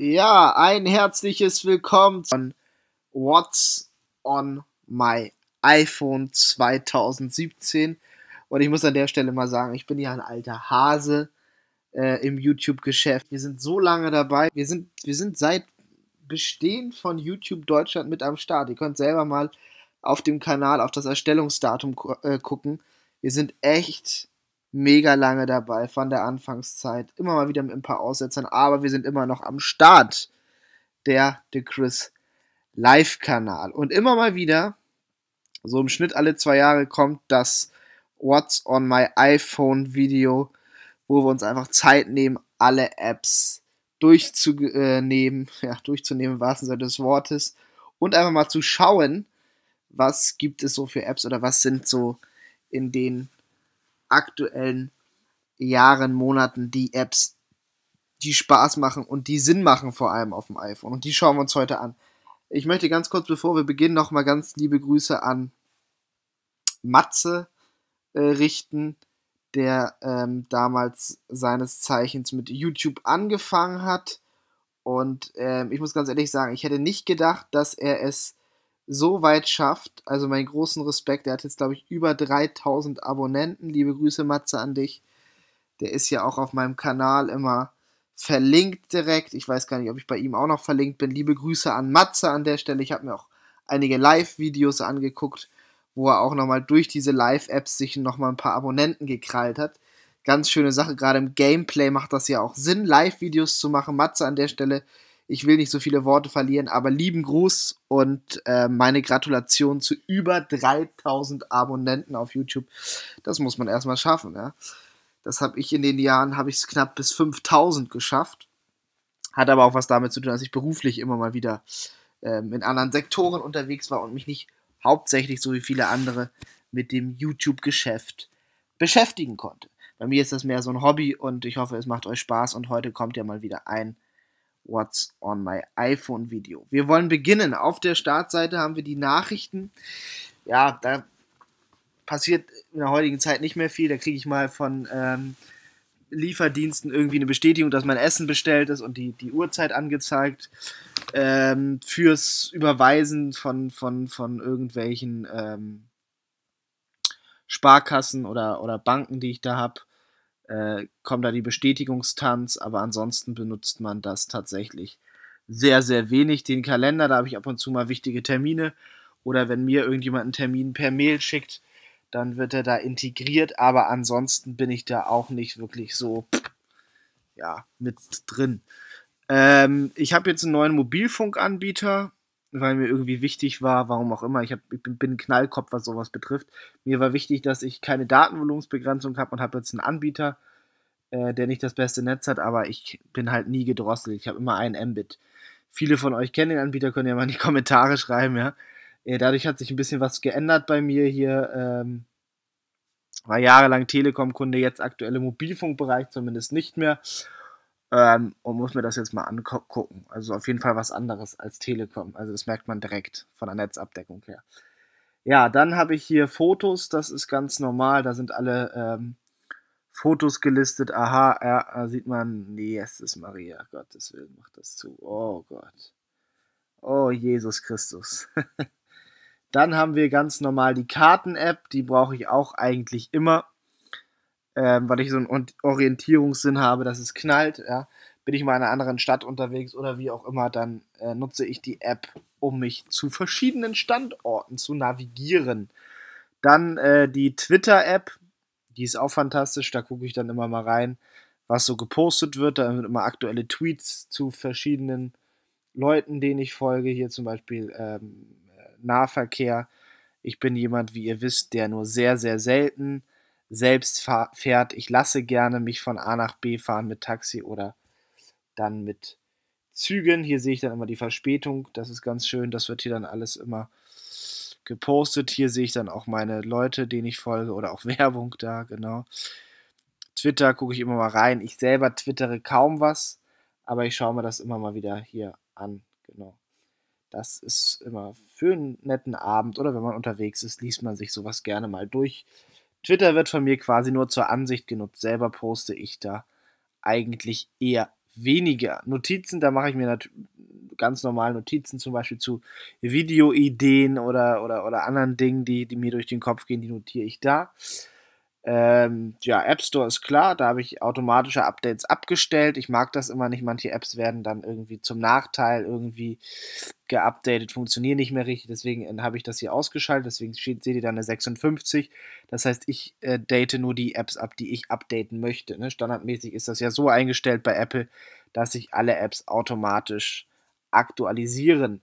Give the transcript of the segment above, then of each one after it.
Ja, ein herzliches Willkommen von What's on My iPhone 2017. Und ich muss an der Stelle mal sagen, ich bin ja ein alter Hase äh, im YouTube-Geschäft. Wir sind so lange dabei. Wir sind, wir sind seit Bestehen von YouTube Deutschland mit am Start. Ihr könnt selber mal auf dem Kanal auf das Erstellungsdatum äh, gucken. Wir sind echt mega lange dabei von der Anfangszeit. Immer mal wieder mit ein paar Aussetzern, aber wir sind immer noch am Start. Der The Chris Live-Kanal. Und immer mal wieder, so im Schnitt alle zwei Jahre, kommt das What's on my iPhone Video, wo wir uns einfach Zeit nehmen, alle Apps durchzunehmen, ja, durchzunehmen im wahrsten Sinne des Wortes und einfach mal zu schauen, was gibt es so für Apps oder was sind so in den aktuellen Jahren, Monaten die Apps, die Spaß machen und die Sinn machen, vor allem auf dem iPhone. Und die schauen wir uns heute an. Ich möchte ganz kurz, bevor wir beginnen, nochmal ganz liebe Grüße an Matze äh, richten, der ähm, damals seines Zeichens mit YouTube angefangen hat. Und ähm, ich muss ganz ehrlich sagen, ich hätte nicht gedacht, dass er es so weit schafft, also meinen großen Respekt, der hat jetzt, glaube ich, über 3000 Abonnenten. Liebe Grüße, Matze, an dich. Der ist ja auch auf meinem Kanal immer verlinkt direkt. Ich weiß gar nicht, ob ich bei ihm auch noch verlinkt bin. Liebe Grüße an Matze an der Stelle. Ich habe mir auch einige Live-Videos angeguckt, wo er auch nochmal durch diese Live-Apps sich nochmal ein paar Abonnenten gekrallt hat. Ganz schöne Sache. Gerade im Gameplay macht das ja auch Sinn, Live-Videos zu machen. Matze an der Stelle ich will nicht so viele Worte verlieren, aber lieben Gruß und äh, meine Gratulation zu über 3000 Abonnenten auf YouTube. Das muss man erstmal schaffen. Ja? Das habe ich in den Jahren, habe ich es knapp bis 5000 geschafft. Hat aber auch was damit zu tun, dass ich beruflich immer mal wieder ähm, in anderen Sektoren unterwegs war und mich nicht hauptsächlich so wie viele andere mit dem YouTube-Geschäft beschäftigen konnte. Bei mir ist das mehr so ein Hobby und ich hoffe, es macht euch Spaß und heute kommt ja mal wieder ein What's on my iPhone Video. Wir wollen beginnen. Auf der Startseite haben wir die Nachrichten. Ja, da passiert in der heutigen Zeit nicht mehr viel. Da kriege ich mal von ähm, Lieferdiensten irgendwie eine Bestätigung, dass mein Essen bestellt ist und die, die Uhrzeit angezeigt. Ähm, fürs Überweisen von, von, von irgendwelchen ähm, Sparkassen oder, oder Banken, die ich da habe äh, kommt da die Bestätigungstanz, aber ansonsten benutzt man das tatsächlich sehr, sehr wenig. Den Kalender, da habe ich ab und zu mal wichtige Termine oder wenn mir irgendjemand einen Termin per Mail schickt, dann wird er da integriert, aber ansonsten bin ich da auch nicht wirklich so ja, mit drin. Ähm, ich habe jetzt einen neuen Mobilfunkanbieter, weil mir irgendwie wichtig war, warum auch immer, ich, hab, ich bin, bin Knallkopf, was sowas betrifft. Mir war wichtig, dass ich keine Datenvolumensbegrenzung habe und habe jetzt einen Anbieter, äh, der nicht das beste Netz hat, aber ich bin halt nie gedrosselt. Ich habe immer einen Mbit. Viele von euch kennen den Anbieter, können ja mal in die Kommentare schreiben, ja. Äh, dadurch hat sich ein bisschen was geändert bei mir hier. Ähm, war jahrelang Telekom-Kunde, jetzt aktuell im Mobilfunkbereich zumindest nicht mehr ähm, und muss mir das jetzt mal angucken. Also auf jeden Fall was anderes als Telekom. Also das merkt man direkt von der Netzabdeckung her. Ja, dann habe ich hier Fotos, das ist ganz normal, da sind alle ähm, Fotos gelistet. Aha, ja, sieht man, nee, es ist Maria, Gottes Willen, macht das zu. Oh Gott. Oh Jesus Christus. dann haben wir ganz normal die Karten-App, die brauche ich auch eigentlich immer ähm, weil ich so einen Orientierungssinn habe, dass es knallt, ja, bin ich mal in einer anderen Stadt unterwegs oder wie auch immer, dann äh, nutze ich die App, um mich zu verschiedenen Standorten zu navigieren. Dann äh, die Twitter-App, die ist auch fantastisch, da gucke ich dann immer mal rein, was so gepostet wird, da sind immer aktuelle Tweets zu verschiedenen Leuten, denen ich folge, hier zum Beispiel ähm, äh, Nahverkehr. Ich bin jemand, wie ihr wisst, der nur sehr, sehr selten äh, selbst fährt. Ich lasse gerne mich von A nach B fahren mit Taxi oder dann mit Zügen. Hier sehe ich dann immer die Verspätung. Das ist ganz schön. Das wird hier dann alles immer gepostet. Hier sehe ich dann auch meine Leute, denen ich folge oder auch Werbung da, genau. Twitter gucke ich immer mal rein. Ich selber twittere kaum was, aber ich schaue mir das immer mal wieder hier an, genau. Das ist immer für einen netten Abend oder wenn man unterwegs ist, liest man sich sowas gerne mal durch. Twitter wird von mir quasi nur zur Ansicht genutzt. Selber poste ich da eigentlich eher weniger. Notizen, da mache ich mir ganz normal Notizen, zum Beispiel zu Videoideen oder, oder, oder anderen Dingen, die, die mir durch den Kopf gehen, die notiere ich da. Ähm, ja, App Store ist klar, da habe ich automatische Updates abgestellt. Ich mag das immer nicht. Manche Apps werden dann irgendwie zum Nachteil irgendwie geupdatet, funktionieren nicht mehr richtig. Deswegen äh, habe ich das hier ausgeschaltet. Deswegen seht ihr da eine 56. Das heißt, ich äh, date nur die Apps ab, die ich updaten möchte. Ne? Standardmäßig ist das ja so eingestellt bei Apple, dass sich alle Apps automatisch aktualisieren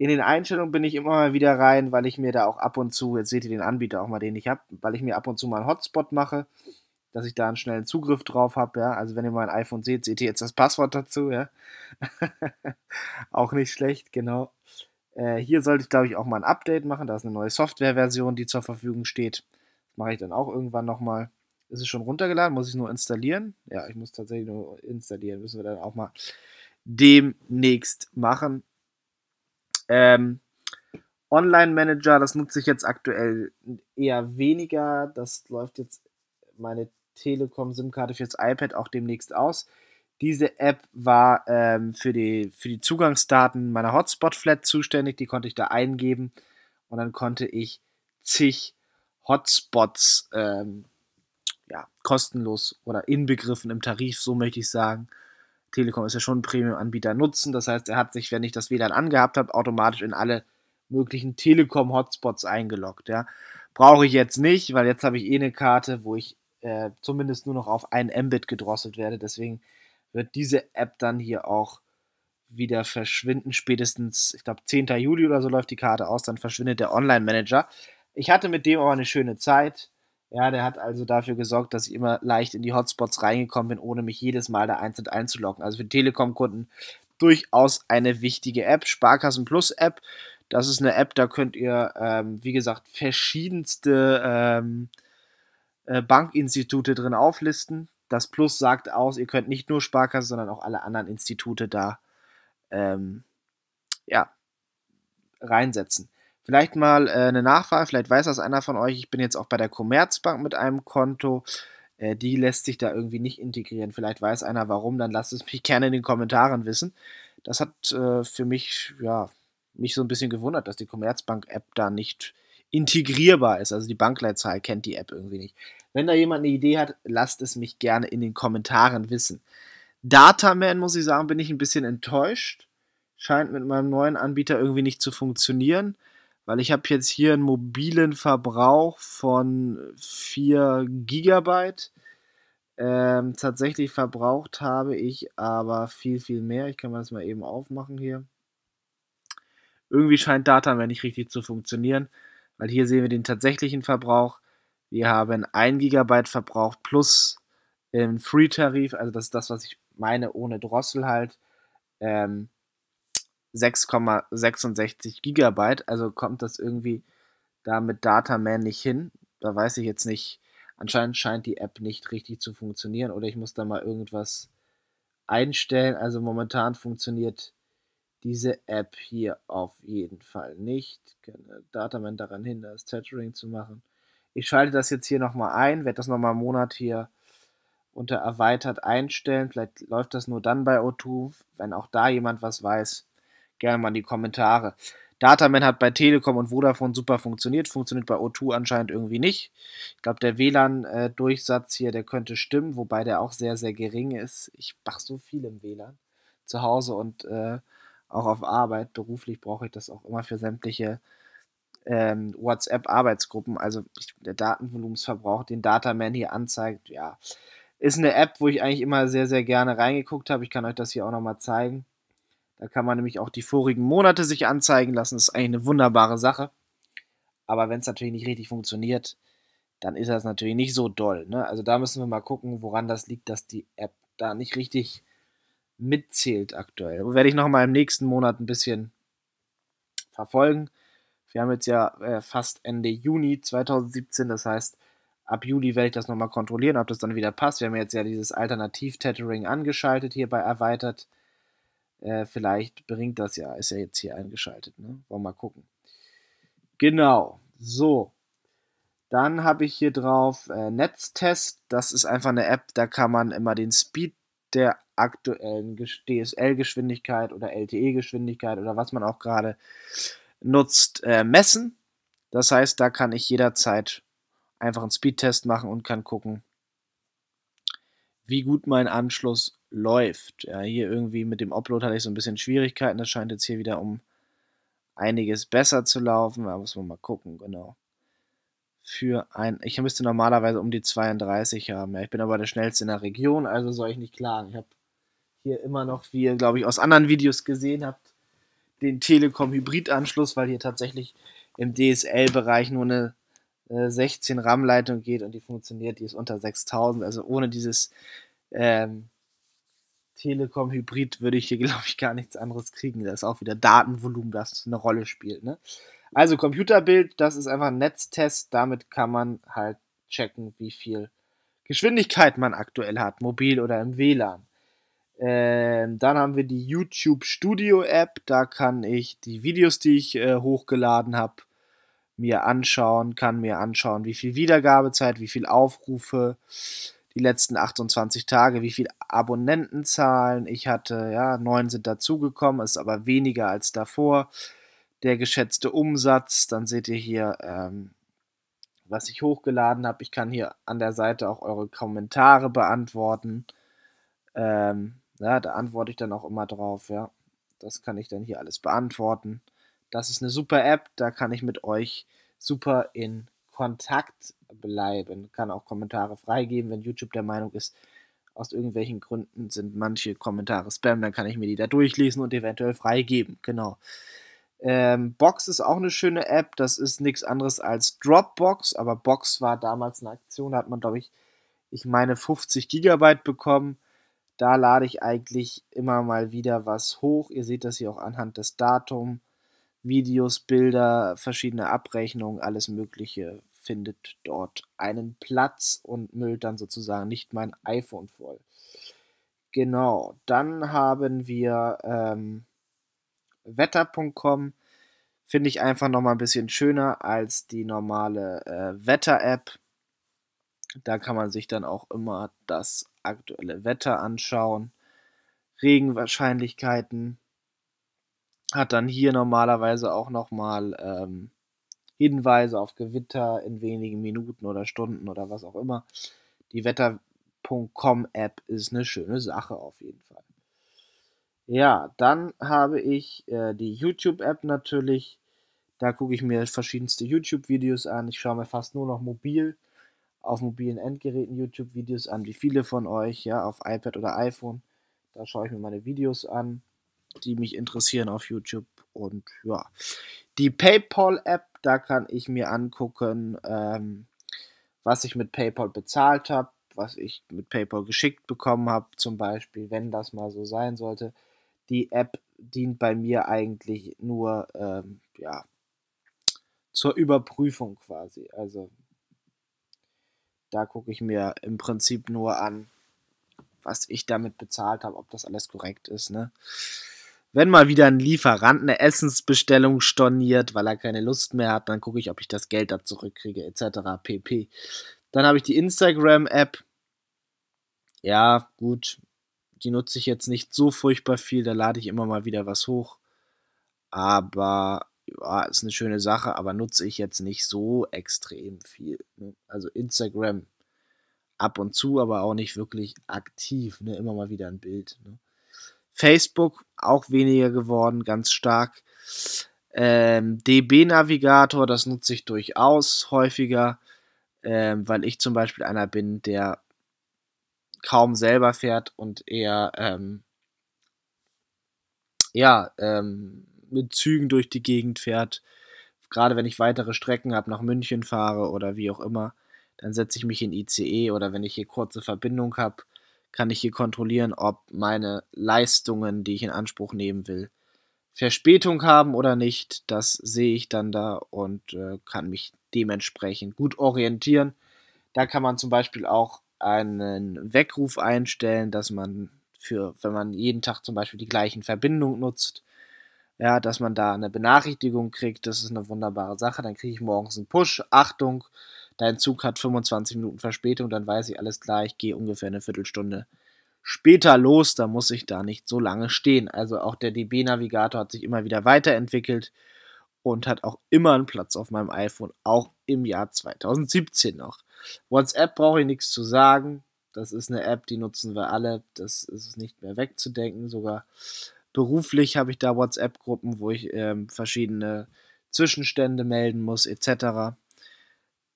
in den Einstellungen bin ich immer mal wieder rein, weil ich mir da auch ab und zu, jetzt seht ihr den Anbieter auch mal, den ich habe, weil ich mir ab und zu mal einen Hotspot mache, dass ich da einen schnellen Zugriff drauf habe, ja. Also wenn ihr mein iPhone seht, seht ihr jetzt das Passwort dazu, ja. auch nicht schlecht, genau. Äh, hier sollte ich, glaube ich, auch mal ein Update machen. Da ist eine neue Softwareversion, die zur Verfügung steht. Das mache ich dann auch irgendwann nochmal. Ist es schon runtergeladen? Muss ich es nur installieren? Ja, ich muss tatsächlich nur installieren. Müssen wir dann auch mal demnächst machen ähm, Online-Manager, das nutze ich jetzt aktuell eher weniger. Das läuft jetzt meine Telekom-SIM-Karte fürs iPad auch demnächst aus. Diese App war ähm, für, die, für die Zugangsdaten meiner Hotspot-Flat zuständig. Die konnte ich da eingeben und dann konnte ich zig Hotspots ähm, ja, kostenlos oder inbegriffen im Tarif, so möchte ich sagen, Telekom ist ja schon ein Premium-Anbieter, nutzen. Das heißt, er hat sich, wenn ich das WLAN angehabt habe, automatisch in alle möglichen Telekom-Hotspots eingeloggt. Ja. Brauche ich jetzt nicht, weil jetzt habe ich eh eine Karte, wo ich äh, zumindest nur noch auf ein Mbit gedrosselt werde. Deswegen wird diese App dann hier auch wieder verschwinden. Spätestens, ich glaube, 10. Juli oder so läuft die Karte aus, dann verschwindet der Online-Manager. Ich hatte mit dem aber eine schöne Zeit. Ja, der hat also dafür gesorgt, dass ich immer leicht in die Hotspots reingekommen bin, ohne mich jedes Mal da einzeln einzuloggen. Also für Telekom-Kunden durchaus eine wichtige App. Sparkassen Plus App. Das ist eine App, da könnt ihr, ähm, wie gesagt, verschiedenste ähm, äh, Bankinstitute drin auflisten. Das Plus sagt aus, ihr könnt nicht nur Sparkassen, sondern auch alle anderen Institute da ähm, ja, reinsetzen. Vielleicht mal äh, eine Nachfrage, vielleicht weiß das einer von euch. Ich bin jetzt auch bei der Commerzbank mit einem Konto. Äh, die lässt sich da irgendwie nicht integrieren. Vielleicht weiß einer warum, dann lasst es mich gerne in den Kommentaren wissen. Das hat äh, für mich, ja, mich so ein bisschen gewundert, dass die Commerzbank-App da nicht integrierbar ist. Also die Bankleitzahl kennt die App irgendwie nicht. Wenn da jemand eine Idee hat, lasst es mich gerne in den Kommentaren wissen. Dataman, muss ich sagen, bin ich ein bisschen enttäuscht. Scheint mit meinem neuen Anbieter irgendwie nicht zu funktionieren weil ich habe jetzt hier einen mobilen Verbrauch von 4 Gigabyte. Ähm, tatsächlich verbraucht habe ich aber viel, viel mehr. Ich kann mir das mal eben aufmachen hier. Irgendwie scheint Dataman nicht richtig zu funktionieren, weil hier sehen wir den tatsächlichen Verbrauch. Wir haben 1 GB Verbrauch plus im ähm, Free-Tarif, also das ist das, was ich meine, ohne Drossel halt. Ähm, 6,66 Gigabyte. Also kommt das irgendwie da mit Dataman nicht hin. Da weiß ich jetzt nicht. Anscheinend scheint die App nicht richtig zu funktionieren oder ich muss da mal irgendwas einstellen. Also momentan funktioniert diese App hier auf jeden Fall nicht. Genau, Dataman daran hindert, das Tethering zu machen. Ich schalte das jetzt hier nochmal ein, werde das nochmal einen Monat hier unter erweitert einstellen. Vielleicht läuft das nur dann bei O2, wenn auch da jemand was weiß gerne mal in die Kommentare. Dataman hat bei Telekom und Vodafone super funktioniert, funktioniert bei O2 anscheinend irgendwie nicht. Ich glaube, der WLAN-Durchsatz äh, hier, der könnte stimmen, wobei der auch sehr, sehr gering ist. Ich mache so viel im WLAN zu Hause und äh, auch auf Arbeit. Beruflich brauche ich das auch immer für sämtliche ähm, WhatsApp-Arbeitsgruppen. Also ich, der Datenvolumensverbrauch, den Dataman hier anzeigt, ja. Ist eine App, wo ich eigentlich immer sehr, sehr gerne reingeguckt habe. Ich kann euch das hier auch nochmal zeigen. Da kann man nämlich auch die vorigen Monate sich anzeigen lassen. Das ist eigentlich eine wunderbare Sache. Aber wenn es natürlich nicht richtig funktioniert, dann ist das natürlich nicht so doll. Ne? Also da müssen wir mal gucken, woran das liegt, dass die App da nicht richtig mitzählt aktuell. Werde ich nochmal im nächsten Monat ein bisschen verfolgen. Wir haben jetzt ja äh, fast Ende Juni 2017, das heißt, ab Juli werde ich das nochmal kontrollieren, ob das dann wieder passt. Wir haben jetzt ja dieses Alternativ-Tethering angeschaltet, hierbei erweitert. Äh, vielleicht bringt das ja, ist ja jetzt hier eingeschaltet. Ne? Wollen wir mal gucken. Genau, so. Dann habe ich hier drauf äh, Netztest. Das ist einfach eine App, da kann man immer den Speed der aktuellen DSL-Geschwindigkeit oder LTE-Geschwindigkeit oder was man auch gerade nutzt, äh, messen. Das heißt, da kann ich jederzeit einfach einen Speedtest machen und kann gucken, wie gut mein Anschluss läuft. Ja, hier irgendwie mit dem Upload hatte ich so ein bisschen Schwierigkeiten. Das scheint jetzt hier wieder um einiges besser zu laufen. Da muss man mal gucken, genau. Für ein, ich müsste normalerweise um die 32 haben. Ja, ich bin aber der schnellste in der Region, also soll ich nicht klagen. Ich habe hier immer noch, wie ihr, glaube ich, aus anderen Videos gesehen habt, den Telekom-Hybrid-Anschluss, weil hier tatsächlich im DSL-Bereich nur eine 16 äh, RAM-Leitung geht und die funktioniert, die ist unter 6000. Also ohne dieses ähm, Telekom Hybrid würde ich hier, glaube ich, gar nichts anderes kriegen. Da ist auch wieder Datenvolumen, das eine Rolle spielt. Ne? Also Computerbild, das ist einfach ein Netztest. Damit kann man halt checken, wie viel Geschwindigkeit man aktuell hat, mobil oder im WLAN. Ähm, dann haben wir die YouTube Studio App. Da kann ich die Videos, die ich äh, hochgeladen habe, mir anschauen, kann mir anschauen, wie viel Wiedergabezeit, wie viel Aufrufe, die letzten 28 Tage, wie viele Abonnentenzahlen ich hatte. Ja, neun sind dazugekommen, ist aber weniger als davor. Der geschätzte Umsatz, dann seht ihr hier, ähm, was ich hochgeladen habe. Ich kann hier an der Seite auch eure Kommentare beantworten. Ähm, ja, da antworte ich dann auch immer drauf, ja. Das kann ich dann hier alles beantworten. Das ist eine super App, da kann ich mit euch super in Kontakt bleiben. Kann auch Kommentare freigeben, wenn YouTube der Meinung ist, aus irgendwelchen Gründen sind manche Kommentare Spam, dann kann ich mir die da durchlesen und eventuell freigeben. Genau. Ähm, Box ist auch eine schöne App, das ist nichts anderes als Dropbox, aber Box war damals eine Aktion, da hat man, glaube ich, ich meine 50 Gigabyte bekommen. Da lade ich eigentlich immer mal wieder was hoch. Ihr seht das hier auch anhand des Datums. Videos, Bilder, verschiedene Abrechnungen, alles Mögliche findet dort einen Platz und müllt dann sozusagen nicht mein iPhone voll. Genau, dann haben wir ähm, wetter.com. Finde ich einfach nochmal ein bisschen schöner als die normale äh, Wetter-App. Da kann man sich dann auch immer das aktuelle Wetter anschauen. Regenwahrscheinlichkeiten hat dann hier normalerweise auch nochmal ähm, Hinweise auf Gewitter in wenigen Minuten oder Stunden oder was auch immer. Die Wetter.com-App ist eine schöne Sache auf jeden Fall. Ja, dann habe ich äh, die YouTube-App natürlich. Da gucke ich mir verschiedenste YouTube-Videos an. Ich schaue mir fast nur noch mobil auf mobilen Endgeräten YouTube-Videos an, wie viele von euch, ja, auf iPad oder iPhone. Da schaue ich mir meine Videos an die mich interessieren auf YouTube. Und ja, die PayPal-App, da kann ich mir angucken, ähm, was ich mit PayPal bezahlt habe, was ich mit PayPal geschickt bekommen habe, zum Beispiel, wenn das mal so sein sollte. Die App dient bei mir eigentlich nur ähm, ja, zur Überprüfung quasi. Also da gucke ich mir im Prinzip nur an, was ich damit bezahlt habe, ob das alles korrekt ist. Ne? wenn mal wieder ein Lieferant eine Essensbestellung storniert, weil er keine Lust mehr hat, dann gucke ich, ob ich das Geld da zurückkriege, etc. pp. Dann habe ich die Instagram-App. Ja, gut. Die nutze ich jetzt nicht so furchtbar viel, da lade ich immer mal wieder was hoch. Aber ja, ist eine schöne Sache, aber nutze ich jetzt nicht so extrem viel. Ne? Also Instagram ab und zu, aber auch nicht wirklich aktiv. Ne? Immer mal wieder ein Bild. Ne? Facebook auch weniger geworden, ganz stark. Ähm, DB-Navigator, das nutze ich durchaus häufiger, ähm, weil ich zum Beispiel einer bin, der kaum selber fährt und eher ähm, ja, ähm, mit Zügen durch die Gegend fährt. Gerade wenn ich weitere Strecken habe, nach München fahre oder wie auch immer, dann setze ich mich in ICE oder wenn ich hier kurze Verbindung habe, kann ich hier kontrollieren, ob meine Leistungen, die ich in Anspruch nehmen will, Verspätung haben oder nicht. Das sehe ich dann da und äh, kann mich dementsprechend gut orientieren. Da kann man zum Beispiel auch einen Weckruf einstellen, dass man für, wenn man jeden Tag zum Beispiel die gleichen Verbindungen nutzt, ja, dass man da eine Benachrichtigung kriegt, das ist eine wunderbare Sache. Dann kriege ich morgens einen Push. Achtung, dein Zug hat 25 Minuten Verspätung, dann weiß ich alles klar, ich gehe ungefähr eine Viertelstunde später los, da muss ich da nicht so lange stehen. Also auch der DB-Navigator hat sich immer wieder weiterentwickelt und hat auch immer einen Platz auf meinem iPhone, auch im Jahr 2017 noch. WhatsApp brauche ich nichts zu sagen. Das ist eine App, die nutzen wir alle. Das ist nicht mehr wegzudenken. Sogar beruflich habe ich da WhatsApp-Gruppen, wo ich ähm, verschiedene Zwischenstände melden muss, etc.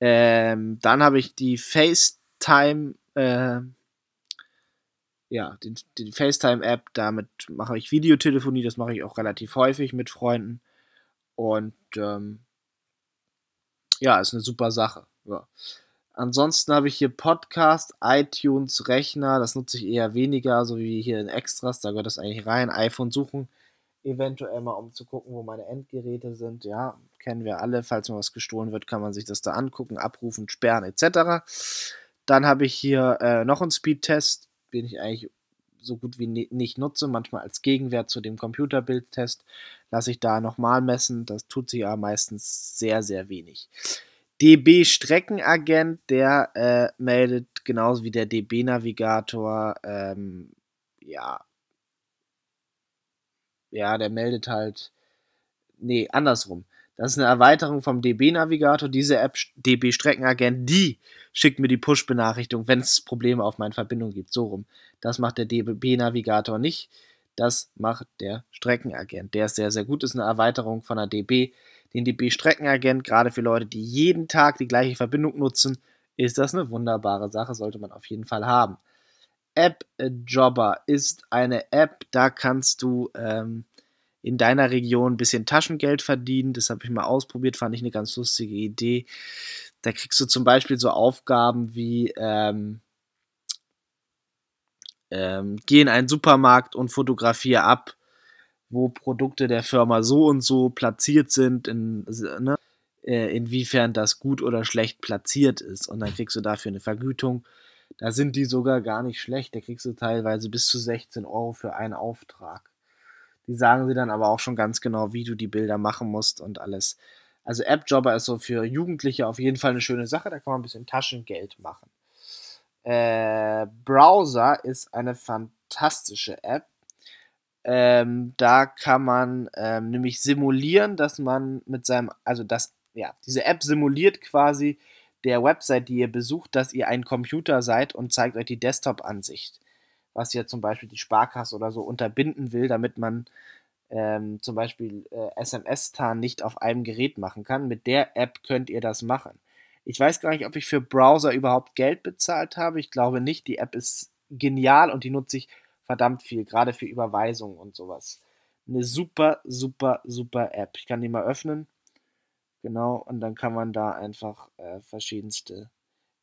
Ähm, dann habe ich die FaceTime, äh, ja, die, die FaceTime-App, damit mache ich Videotelefonie, das mache ich auch relativ häufig mit Freunden. Und ähm, ja, ist eine super Sache. Ja. Ansonsten habe ich hier Podcast, iTunes, Rechner, das nutze ich eher weniger, so wie hier in Extras, da gehört das eigentlich rein, iPhone suchen eventuell mal um zu gucken, wo meine Endgeräte sind. Ja, kennen wir alle. Falls mal was gestohlen wird, kann man sich das da angucken, abrufen, sperren etc. Dann habe ich hier äh, noch einen Speedtest, den ich eigentlich so gut wie nicht nutze. Manchmal als Gegenwert zu dem Computerbildtest lasse ich da nochmal messen. Das tut sich aber meistens sehr, sehr wenig. DB Streckenagent, der äh, meldet genauso wie der DB Navigator ähm, ja, ja, der meldet halt. Nee, andersrum. Das ist eine Erweiterung vom DB-Navigator. Diese App DB-Streckenagent, die schickt mir die Push-Benachrichtigung, wenn es Probleme auf meinen Verbindungen gibt. So rum. Das macht der DB-Navigator nicht. Das macht der Streckenagent. Der ist sehr, sehr gut. Das Ist eine Erweiterung von der DB. Den DB-Streckenagent, gerade für Leute, die jeden Tag die gleiche Verbindung nutzen, ist das eine wunderbare Sache. Sollte man auf jeden Fall haben. App Jobber ist eine App, da kannst du ähm, in deiner Region ein bisschen Taschengeld verdienen. Das habe ich mal ausprobiert, fand ich eine ganz lustige Idee. Da kriegst du zum Beispiel so Aufgaben wie ähm, ähm, geh in einen Supermarkt und fotografiere ab, wo Produkte der Firma so und so platziert sind, in, ne, äh, inwiefern das gut oder schlecht platziert ist. Und dann kriegst du dafür eine Vergütung da sind die sogar gar nicht schlecht. Da kriegst du teilweise bis zu 16 Euro für einen Auftrag. Die sagen sie dann aber auch schon ganz genau, wie du die Bilder machen musst und alles. Also App-Jobber ist so für Jugendliche auf jeden Fall eine schöne Sache. Da kann man ein bisschen Taschengeld machen. Äh, Browser ist eine fantastische App. Ähm, da kann man ähm, nämlich simulieren, dass man mit seinem, also das, ja, diese App simuliert quasi, der Website, die ihr besucht, dass ihr ein Computer seid und zeigt euch die Desktop-Ansicht, was ja zum Beispiel die Sparkasse oder so unterbinden will, damit man ähm, zum Beispiel äh, SMS-Tarn nicht auf einem Gerät machen kann. Mit der App könnt ihr das machen. Ich weiß gar nicht, ob ich für Browser überhaupt Geld bezahlt habe. Ich glaube nicht. Die App ist genial und die nutze ich verdammt viel, gerade für Überweisungen und sowas. Eine super, super, super App. Ich kann die mal öffnen. Genau, und dann kann man da einfach äh, verschiedenste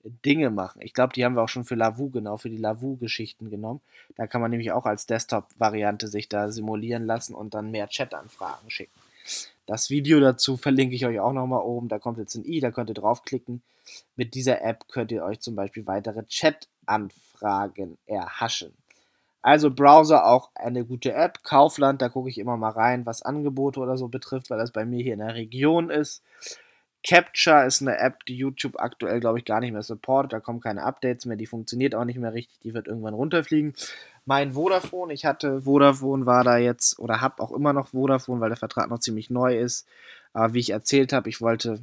äh, Dinge machen. Ich glaube, die haben wir auch schon für Lavu, genau, für die Lavu-Geschichten genommen. Da kann man nämlich auch als Desktop-Variante sich da simulieren lassen und dann mehr Chat-Anfragen schicken. Das Video dazu verlinke ich euch auch nochmal oben. Da kommt jetzt ein i, da könnt ihr draufklicken. Mit dieser App könnt ihr euch zum Beispiel weitere Chat-Anfragen erhaschen. Also Browser auch eine gute App. Kaufland, da gucke ich immer mal rein, was Angebote oder so betrifft, weil das bei mir hier in der Region ist. Capture ist eine App, die YouTube aktuell, glaube ich, gar nicht mehr supportet. Da kommen keine Updates mehr. Die funktioniert auch nicht mehr richtig. Die wird irgendwann runterfliegen. Mein Vodafone, ich hatte Vodafone, war da jetzt oder habe auch immer noch Vodafone, weil der Vertrag noch ziemlich neu ist. Aber äh, wie ich erzählt habe, ich wollte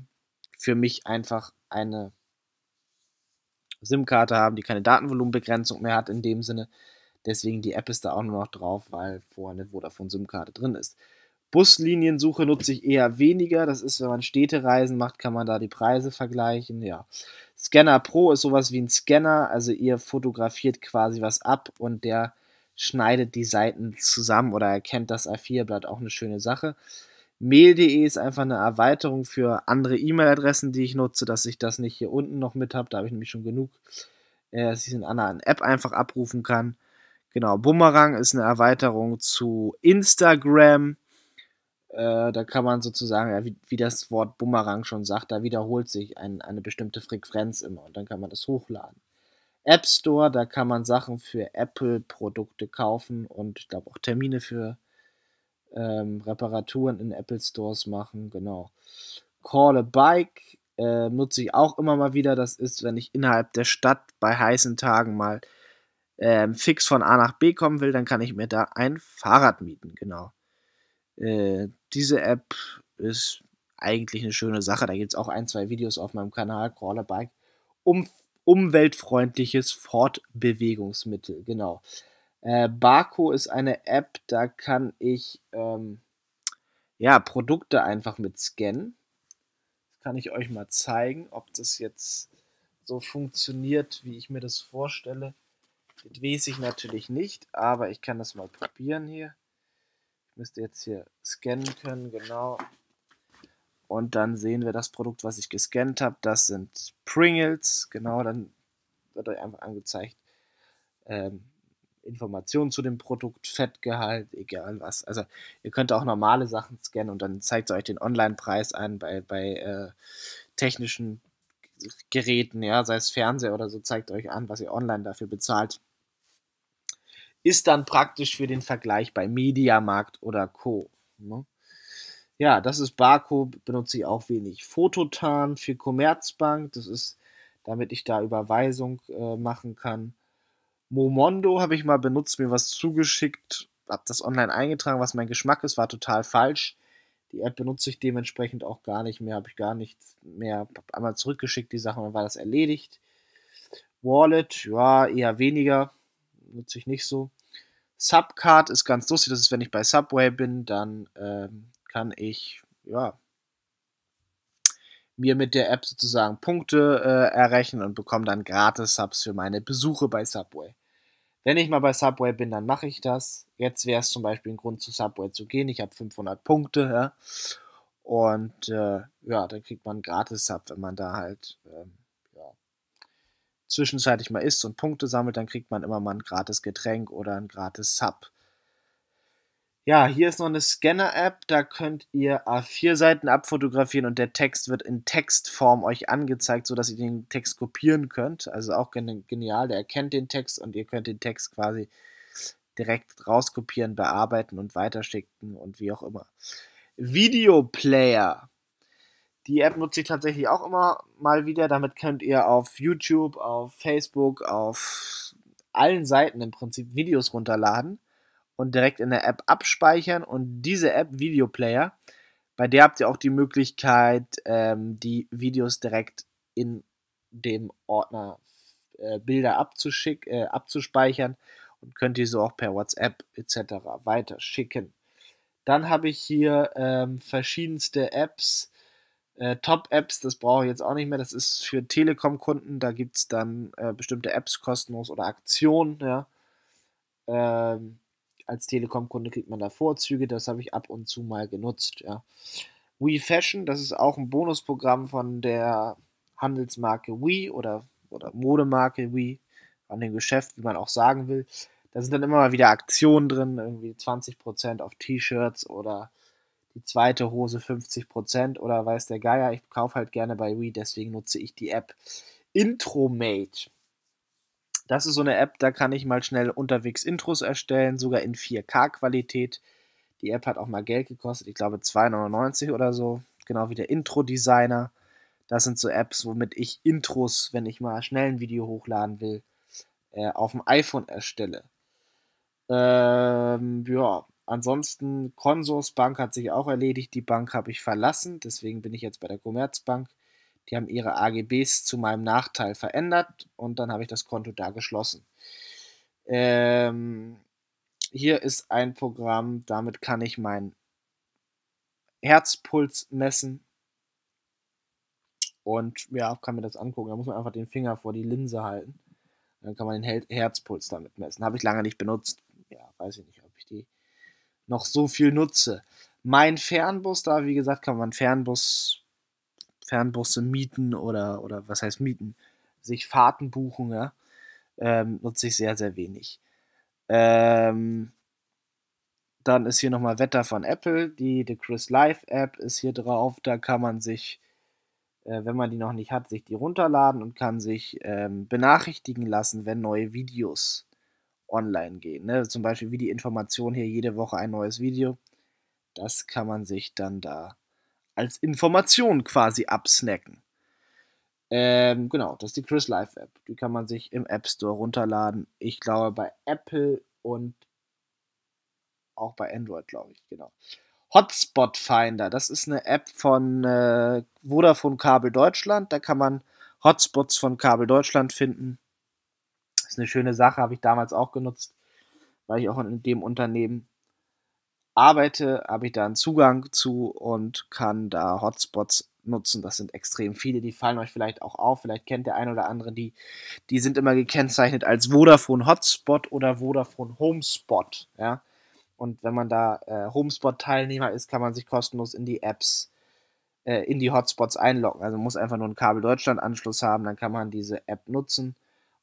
für mich einfach eine SIM-Karte haben, die keine Datenvolumenbegrenzung mehr hat in dem Sinne Deswegen die App ist da auch nur noch drauf, weil vorher eine Vodafone-SIM-Karte drin ist. Busliniensuche nutze ich eher weniger. Das ist, wenn man Städtereisen macht, kann man da die Preise vergleichen. Ja. Scanner Pro ist sowas wie ein Scanner. Also ihr fotografiert quasi was ab und der schneidet die Seiten zusammen oder erkennt das A4-Blatt. Auch eine schöne Sache. Mail.de ist einfach eine Erweiterung für andere E-Mail-Adressen, die ich nutze, dass ich das nicht hier unten noch mit habe. Da habe ich nämlich schon genug, äh, dass ich es in einer anderen App einfach abrufen kann. Genau, Bumerang ist eine Erweiterung zu Instagram. Äh, da kann man sozusagen, ja, wie, wie, das Wort Bumerang schon sagt, da wiederholt sich ein, eine bestimmte Frequenz immer und dann kann man das hochladen. App Store, da kann man Sachen für Apple-Produkte kaufen und ich glaube auch Termine für ähm, Reparaturen in Apple Stores machen, genau. Call a Bike äh, nutze ich auch immer mal wieder. Das ist, wenn ich innerhalb der Stadt bei heißen Tagen mal ähm, fix von A nach B kommen will, dann kann ich mir da ein Fahrrad mieten, genau. Äh, diese App ist eigentlich eine schöne Sache. Da gibt es auch ein, zwei Videos auf meinem Kanal, Crawlerbike. Um, umweltfreundliches Fortbewegungsmittel, genau. Äh, Barco ist eine App, da kann ich ähm, ja, Produkte einfach mit scannen. Das kann ich euch mal zeigen, ob das jetzt so funktioniert, wie ich mir das vorstelle. Das weiß ich natürlich nicht, aber ich kann das mal probieren hier. Ich müsste jetzt hier scannen können, genau. Und dann sehen wir das Produkt, was ich gescannt habe. Das sind Pringles. Genau, dann wird euch einfach angezeigt. Ähm, Informationen zu dem Produkt, Fettgehalt, egal was. Also ihr könnt auch normale Sachen scannen und dann zeigt es euch den Online-Preis an bei, bei äh, technischen Geräten, ja, sei es Fernseher oder so, zeigt euch an, was ihr online dafür bezahlt ist dann praktisch für den Vergleich bei Mediamarkt oder Co. Ne? Ja, das ist Barco, benutze ich auch wenig. Fototan für Commerzbank, das ist, damit ich da Überweisung äh, machen kann. Momondo habe ich mal benutzt, mir was zugeschickt, habe das online eingetragen, was mein Geschmack ist, war total falsch. Die App benutze ich dementsprechend auch gar nicht mehr, habe ich gar nicht mehr einmal zurückgeschickt, die Sachen, dann war das erledigt. Wallet, ja, eher weniger nutze ich nicht so. Subcard ist ganz lustig, das ist, wenn ich bei Subway bin, dann ähm, kann ich, ja, mir mit der App sozusagen Punkte äh, errechnen und bekomme dann gratis Subs für meine Besuche bei Subway. Wenn ich mal bei Subway bin, dann mache ich das. Jetzt wäre es zum Beispiel ein Grund, zu Subway zu gehen. Ich habe 500 Punkte, ja. Und äh, ja, dann kriegt man gratis Sub, wenn man da halt ähm, zwischenzeitlich mal isst und Punkte sammelt, dann kriegt man immer mal ein gratis Getränk oder ein gratis Sub. Ja, hier ist noch eine Scanner-App, da könnt ihr A4-Seiten abfotografieren und der Text wird in Textform euch angezeigt, sodass ihr den Text kopieren könnt. Also auch genial, der erkennt den Text und ihr könnt den Text quasi direkt rauskopieren, bearbeiten und weiterschicken und wie auch immer. Videoplayer die App nutze ich tatsächlich auch immer mal wieder. Damit könnt ihr auf YouTube, auf Facebook, auf allen Seiten im Prinzip Videos runterladen und direkt in der App abspeichern. Und diese App Videoplayer, bei der habt ihr auch die Möglichkeit, ähm, die Videos direkt in dem Ordner äh, Bilder äh, abzuspeichern und könnt ihr so auch per WhatsApp etc. weiterschicken. Dann habe ich hier ähm, verschiedenste Apps, äh, Top-Apps, das brauche ich jetzt auch nicht mehr. Das ist für Telekom-Kunden. Da gibt es dann äh, bestimmte Apps kostenlos oder Aktionen. Ja. Ähm, als Telekom-Kunde kriegt man da Vorzüge. Das habe ich ab und zu mal genutzt. Ja. We Fashion, das ist auch ein Bonusprogramm von der Handelsmarke Wii oder, oder Modemarke Wii an dem Geschäft, wie man auch sagen will. Da sind dann immer mal wieder Aktionen drin, irgendwie 20% auf T-Shirts oder die zweite Hose 50% oder weiß der Geier, ich kaufe halt gerne bei Wii, deswegen nutze ich die App Intromate. Das ist so eine App, da kann ich mal schnell unterwegs Intros erstellen, sogar in 4K-Qualität. Die App hat auch mal Geld gekostet, ich glaube 2,99 oder so, genau wie der Intro-Designer. Das sind so Apps, womit ich Intros, wenn ich mal schnell ein Video hochladen will, äh, auf dem iPhone erstelle. Ähm, ja, Ansonsten Bank hat sich auch erledigt. Die Bank habe ich verlassen. Deswegen bin ich jetzt bei der Commerzbank. Die haben ihre AGBs zu meinem Nachteil verändert und dann habe ich das Konto da geschlossen. Ähm, hier ist ein Programm, damit kann ich meinen Herzpuls messen. Und ja, kann mir das angucken. Da muss man einfach den Finger vor die Linse halten. Dann kann man den Herzpuls damit messen. Habe ich lange nicht benutzt. Ja, weiß ich nicht, ob ich die noch so viel nutze. Mein Fernbus, da wie gesagt, kann man Fernbus, Fernbusse mieten oder, oder was heißt mieten? Sich Fahrten buchen, ja? ähm, nutze ich sehr, sehr wenig. Ähm, dann ist hier nochmal Wetter von Apple. Die The Chris Live App ist hier drauf. Da kann man sich, äh, wenn man die noch nicht hat, sich die runterladen und kann sich ähm, benachrichtigen lassen, wenn neue Videos online gehen. Ne? Zum Beispiel wie die Information hier jede Woche ein neues Video. Das kann man sich dann da als Information quasi absnacken. Ähm, genau, das ist die Chris Live App. Die kann man sich im App Store runterladen. Ich glaube bei Apple und auch bei Android, glaube ich, genau. Hotspot Finder, das ist eine App von äh, Vodafone Kabel Deutschland. Da kann man Hotspots von Kabel Deutschland finden ist eine schöne Sache, habe ich damals auch genutzt, weil ich auch in dem Unternehmen arbeite, habe ich da einen Zugang zu und kann da Hotspots nutzen. Das sind extrem viele, die fallen euch vielleicht auch auf. Vielleicht kennt der ein oder andere die. Die sind immer gekennzeichnet als Vodafone Hotspot oder Vodafone Homespot. Ja? Und wenn man da äh, Homespot-Teilnehmer ist, kann man sich kostenlos in die Apps, äh, in die Hotspots einloggen. Also muss einfach nur einen Kabel Deutschland-Anschluss haben, dann kann man diese App nutzen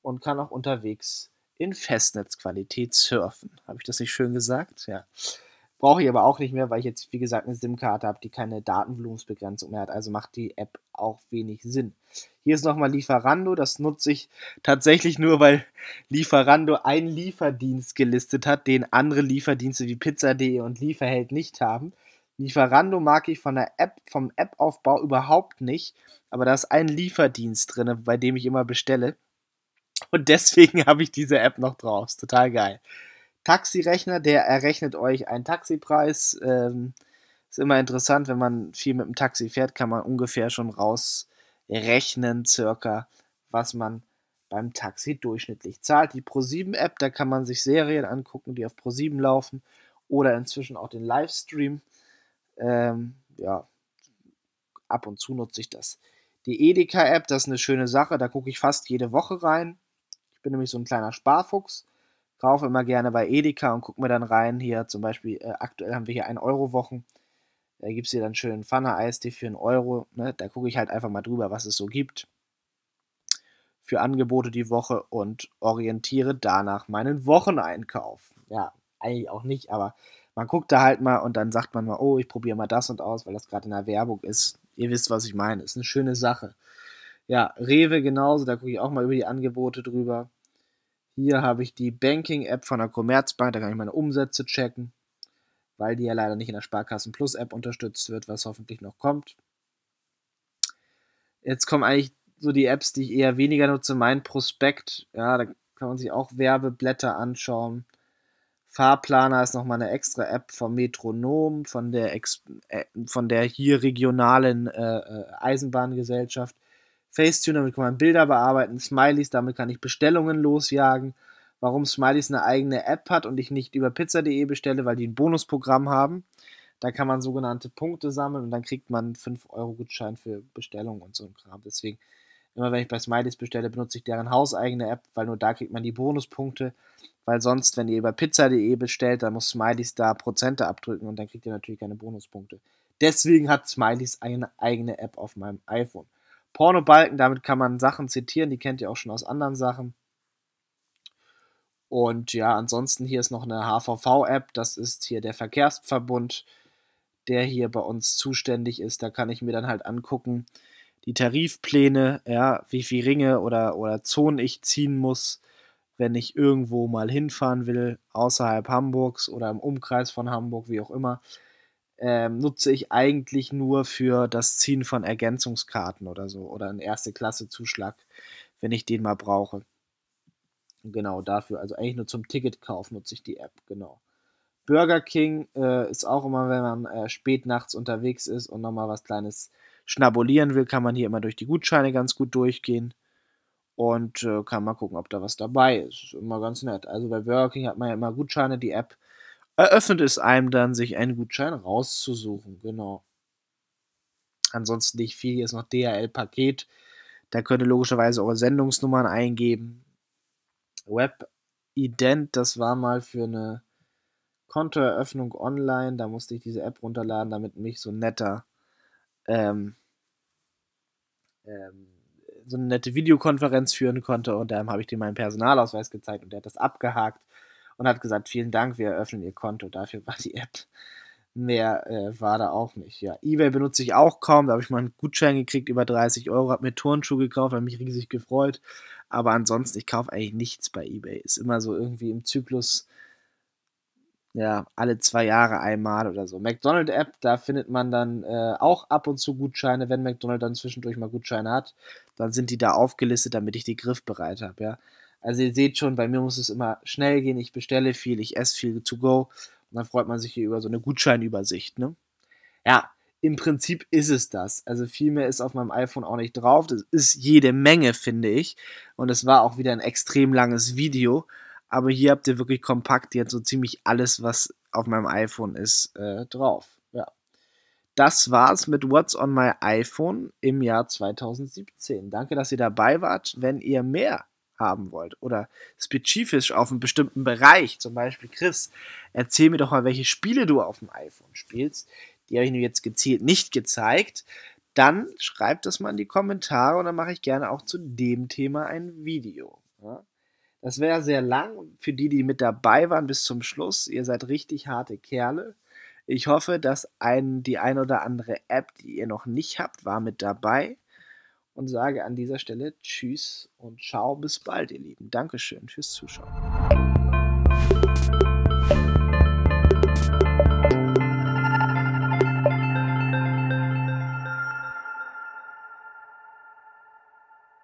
und kann auch unterwegs in Festnetzqualität surfen. Habe ich das nicht schön gesagt? Ja. Brauche ich aber auch nicht mehr, weil ich jetzt, wie gesagt, eine SIM-Karte habe, die keine Datenvolumensbegrenzung mehr hat. Also macht die App auch wenig Sinn. Hier ist nochmal Lieferando. Das nutze ich tatsächlich nur, weil Lieferando einen Lieferdienst gelistet hat, den andere Lieferdienste wie Pizza.de und Lieferheld nicht haben. Lieferando mag ich von der App, vom App-Aufbau überhaupt nicht, aber da ist ein Lieferdienst drin, bei dem ich immer bestelle. Und deswegen habe ich diese App noch drauf. Ist total geil. Taxirechner, der errechnet euch einen Taxipreis. Ähm, ist immer interessant, wenn man viel mit dem Taxi fährt, kann man ungefähr schon rausrechnen, circa, was man beim Taxi durchschnittlich zahlt. Die Pro7-App, da kann man sich Serien angucken, die auf Pro7 laufen oder inzwischen auch den Livestream. Ähm, ja, ab und zu nutze ich das. Die Edeka-App, das ist eine schöne Sache, da gucke ich fast jede Woche rein bin nämlich so ein kleiner Sparfuchs, kaufe immer gerne bei Edeka und gucke mir dann rein. Hier zum Beispiel, äh, aktuell haben wir hier 1-Euro-Wochen. Da gibt es hier dann schönen Pfanne-Eistee für 1 Euro. Ne? Da gucke ich halt einfach mal drüber, was es so gibt für Angebote die Woche und orientiere danach meinen Wocheneinkauf. Ja, eigentlich auch nicht, aber man guckt da halt mal und dann sagt man mal, oh, ich probiere mal das und aus, weil das gerade in der Werbung ist. Ihr wisst, was ich meine. Ist eine schöne Sache. Ja, Rewe genauso, da gucke ich auch mal über die Angebote drüber. Hier habe ich die Banking-App von der Commerzbank, da kann ich meine Umsätze checken, weil die ja leider nicht in der Sparkassen Plus-App unterstützt wird, was hoffentlich noch kommt. Jetzt kommen eigentlich so die Apps, die ich eher weniger nutze. Mein Prospekt, ja, da kann man sich auch Werbeblätter anschauen. Fahrplaner ist nochmal eine extra App vom Metronom, von der, Ex äh, von der hier regionalen äh, äh Eisenbahngesellschaft. Facetune, damit kann man Bilder bearbeiten, Smileys, damit kann ich Bestellungen losjagen. Warum Smileys eine eigene App hat und ich nicht über pizza.de bestelle, weil die ein Bonusprogramm haben. Da kann man sogenannte Punkte sammeln und dann kriegt man 5-Euro-Gutschein für Bestellungen und so ein Kram. Deswegen, immer wenn ich bei Smileys bestelle, benutze ich deren hauseigene App, weil nur da kriegt man die Bonuspunkte. Weil sonst, wenn ihr über pizza.de bestellt, dann muss Smileys da Prozente abdrücken und dann kriegt ihr natürlich keine Bonuspunkte. Deswegen hat Smileys eine eigene App auf meinem iPhone. Pornobalken, damit kann man Sachen zitieren, die kennt ihr auch schon aus anderen Sachen. Und ja, ansonsten hier ist noch eine HVV-App, das ist hier der Verkehrsverbund, der hier bei uns zuständig ist. Da kann ich mir dann halt angucken, die Tarifpläne, ja, wie viele Ringe oder, oder Zonen ich ziehen muss, wenn ich irgendwo mal hinfahren will, außerhalb Hamburgs oder im Umkreis von Hamburg, wie auch immer ähm, nutze ich eigentlich nur für das Ziehen von Ergänzungskarten oder so oder einen Erste-Klasse-Zuschlag, wenn ich den mal brauche. Genau dafür, also eigentlich nur zum Ticketkauf nutze ich die App, genau. Burger King äh, ist auch immer, wenn man äh, spät nachts unterwegs ist und nochmal was Kleines schnabulieren will, kann man hier immer durch die Gutscheine ganz gut durchgehen und äh, kann mal gucken, ob da was dabei ist. Ist immer ganz nett. Also bei Burger King hat man ja immer Gutscheine, die App eröffnet es einem dann, sich einen Gutschein rauszusuchen. Genau. Ansonsten nicht viel. Hier ist noch DHL-Paket. Da könnt ihr logischerweise eure Sendungsnummern eingeben. Webident, das war mal für eine Kontoeröffnung online. Da musste ich diese App runterladen, damit mich so ein netter, ähm, ähm, so eine nette Videokonferenz führen konnte. Und dann habe ich dir meinen Personalausweis gezeigt und der hat das abgehakt und hat gesagt, vielen Dank, wir eröffnen Ihr Konto. Dafür war die App. Mehr äh, war da auch nicht. Ja, Ebay benutze ich auch kaum. Da habe ich mal einen Gutschein gekriegt über 30 Euro, habe mir Turnschuhe gekauft, habe mich riesig gefreut. Aber ansonsten, ich kaufe eigentlich nichts bei Ebay. Ist immer so irgendwie im Zyklus, ja, alle zwei Jahre einmal oder so. McDonald's App, da findet man dann äh, auch ab und zu Gutscheine. Wenn McDonald's dann zwischendurch mal Gutscheine hat, dann sind die da aufgelistet, damit ich die griffbereit habe, ja. Also ihr seht schon, bei mir muss es immer schnell gehen. Ich bestelle viel, ich esse viel to go. Und dann freut man sich hier über so eine Gutscheinübersicht. Ne? Ja, im Prinzip ist es das. Also viel mehr ist auf meinem iPhone auch nicht drauf. Das ist jede Menge, finde ich. Und es war auch wieder ein extrem langes Video. Aber hier habt ihr wirklich kompakt jetzt so ziemlich alles, was auf meinem iPhone ist, äh, drauf. Ja. Das war's mit What's on my iPhone im Jahr 2017. Danke, dass ihr dabei wart. Wenn ihr mehr haben wollt oder spezifisch auf einen bestimmten Bereich, zum Beispiel Chris, erzähl mir doch mal, welche Spiele du auf dem iPhone spielst. Die habe ich mir jetzt gezielt nicht gezeigt. Dann schreibt das mal in die Kommentare und dann mache ich gerne auch zu dem Thema ein Video. Ja? Das wäre sehr lang für die, die mit dabei waren bis zum Schluss. Ihr seid richtig harte Kerle. Ich hoffe, dass ein, die ein oder andere App, die ihr noch nicht habt, war mit dabei und sage an dieser Stelle Tschüss und Ciao, bis bald, ihr Lieben. Dankeschön fürs Zuschauen.